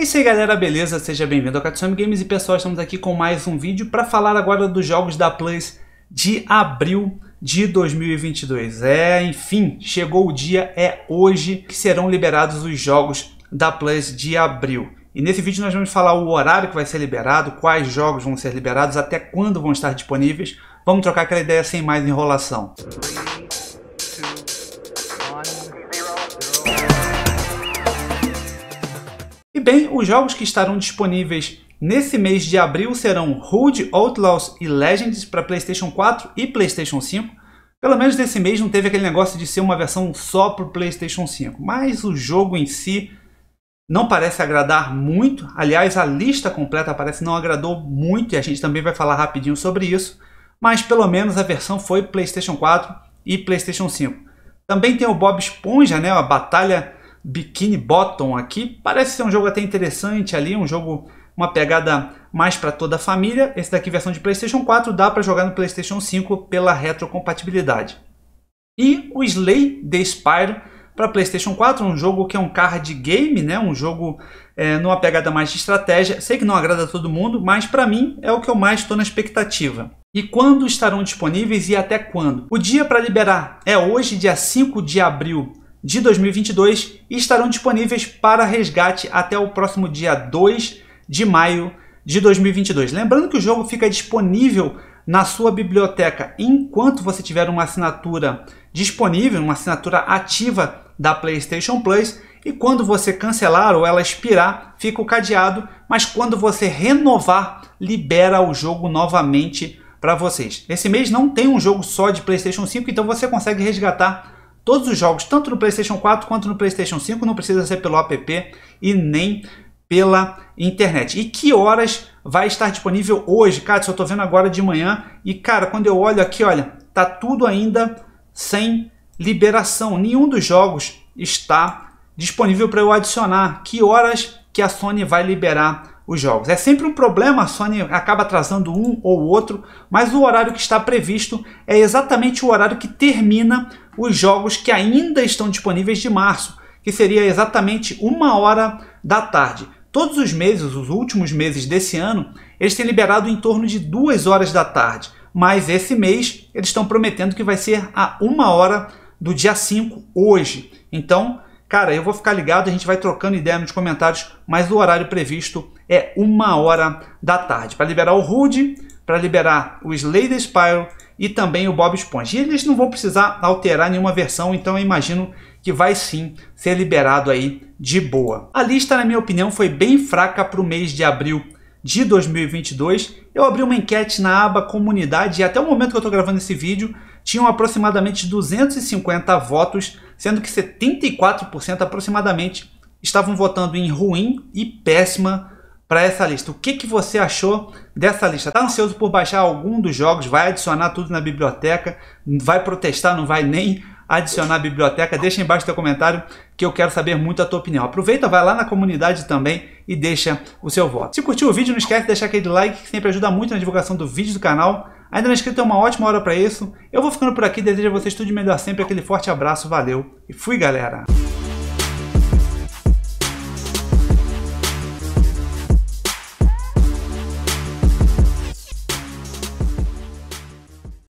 É isso aí galera, beleza? Seja bem-vindo ao Katsumi Games e pessoal, estamos aqui com mais um vídeo para falar agora dos jogos da Plus de abril de 2022. É, enfim, chegou o dia, é hoje que serão liberados os jogos da Plus de abril. E nesse vídeo nós vamos falar o horário que vai ser liberado, quais jogos vão ser liberados, até quando vão estar disponíveis. Vamos trocar aquela ideia sem mais enrolação. Música E bem, os jogos que estarão disponíveis nesse mês de abril serão Hood, Outlaws e Legends para PlayStation 4 e PlayStation 5. Pelo menos nesse mês não teve aquele negócio de ser uma versão só para o PlayStation 5, mas o jogo em si não parece agradar muito. Aliás, a lista completa parece não agradou muito e a gente também vai falar rapidinho sobre isso. Mas pelo menos a versão foi PlayStation 4 e PlayStation 5. Também tem o Bob Esponja, né, a batalha Bikini Bottom aqui. Parece ser um jogo até interessante ali, um jogo uma pegada mais para toda a família. Esse daqui versão de PlayStation 4 dá para jogar no PlayStation 5 pela retrocompatibilidade. E o Slay the Spyro para PlayStation 4, um jogo que é um card game, né? Um jogo é, numa pegada mais de estratégia. Sei que não agrada a todo mundo, mas para mim é o que eu mais estou na expectativa. E quando estarão disponíveis e até quando? O dia para liberar é hoje, dia 5 de abril de 2022 e estarão disponíveis para resgate até o próximo dia 2 de maio de 2022. Lembrando que o jogo fica disponível na sua biblioteca enquanto você tiver uma assinatura disponível, uma assinatura ativa da PlayStation Plus. E quando você cancelar ou ela expirar, fica o cadeado, mas quando você renovar, libera o jogo novamente para vocês. Esse mês não tem um jogo só de PlayStation 5, então você consegue resgatar Todos os jogos, tanto no PlayStation 4 quanto no PlayStation 5, não precisa ser pelo app e nem pela internet. E que horas vai estar disponível hoje? Cara, só tô vendo agora de manhã e cara, quando eu olho aqui, olha, tá tudo ainda sem liberação. Nenhum dos jogos está disponível para eu adicionar. Que horas que a Sony vai liberar os jogos. É sempre um problema, a Sony acaba atrasando um ou outro, mas o horário que está previsto é exatamente o horário que termina os jogos que ainda estão disponíveis de março, que seria exatamente uma hora da tarde. Todos os meses, os últimos meses desse ano, eles têm liberado em torno de duas horas da tarde, mas esse mês eles estão prometendo que vai ser a uma hora do dia 5 hoje. Então, Cara, eu vou ficar ligado, a gente vai trocando ideia nos comentários, mas o horário previsto é uma hora da tarde. Para liberar o Rude, para liberar o Slade Spyro e também o Bob Esponja. E eles não vão precisar alterar nenhuma versão, então eu imagino que vai sim ser liberado aí de boa. A lista, na minha opinião, foi bem fraca para o mês de abril de 2022. Eu abri uma enquete na aba comunidade e até o momento que eu estou gravando esse vídeo, tinham aproximadamente 250 votos, sendo que 74% aproximadamente estavam votando em ruim e péssima para essa lista. O que, que você achou dessa lista? Tá ansioso por baixar algum dos jogos? Vai adicionar tudo na biblioteca? Vai protestar? Não vai nem adicionar a biblioteca? Deixa embaixo teu comentário que eu quero saber muito a tua opinião. Aproveita, vai lá na comunidade também e deixa o seu voto. Se curtiu o vídeo, não esquece de deixar aquele like que sempre ajuda muito na divulgação do vídeo do canal. Ainda não é escrito é uma ótima hora para isso. Eu vou ficando por aqui, desejo a vocês tudo de melhor sempre, aquele forte abraço, valeu e fui galera!